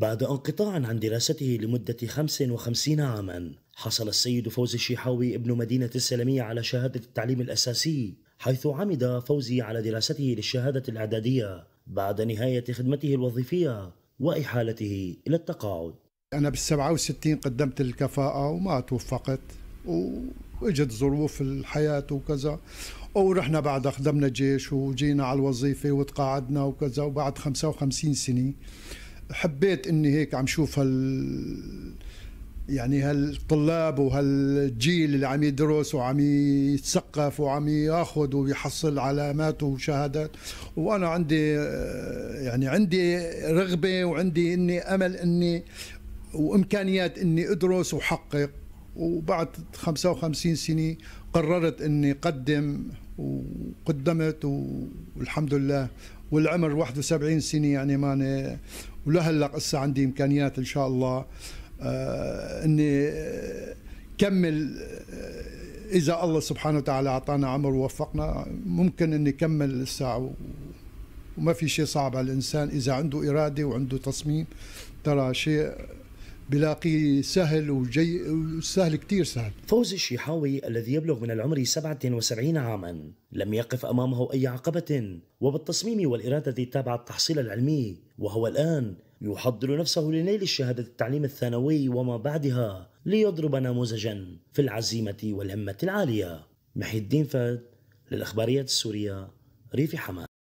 بعد انقطاع عن دراسته لمدة 55 عاما حصل السيد فوزي الشيحاوي ابن مدينة السلمية على شهادة التعليم الأساسي حيث عمد فوزي على دراسته للشهادة الإعدادية بعد نهاية خدمته الوظيفية وإحالته إلى التقاعد أنا بال 67 قدمت الكفاءة وما توفقت واجت ظروف الحياة وكذا ورحنا بعد خدمنا جيش وجينا على الوظيفة وتقاعدنا وكذا وبعد 55 سنة حبيت اني هيك عم شوف هال يعني هالطلاب وهالجيل اللي عم يدرس وعم يتثقف وعم ياخذ ويحصل علامات وشهادات وانا عندي يعني عندي رغبه وعندي اني امل اني وامكانيات اني ادرس وحقق وبعد 55 سنه قررت اني اقدم وقدمت والحمد لله والعمر 71 سنه يعني ماني ولهلا قصة عندي امكانيات ان شاء الله آه، اني كمل آه، اذا الله سبحانه وتعالى اعطانا عمر ووفقنا ممكن اني كمل الساعه وما في شيء صعب على الانسان اذا عنده اراده وعنده تصميم ترى شيء بلاقيه سهل وجي سهل كثير سهل فوزي الشيحاوي الذي يبلغ من العمر 77 عاما لم يقف امامه اي عقبه وبالتصميم والاراده تابع التحصيل العلمي وهو الان يحضر نفسه لنيل الشهاده التعليم الثانوي وما بعدها ليضرب نموذجا في العزيمه والهمه العاليه محي الدين فهد للاخباريه السوريه ريفي حماد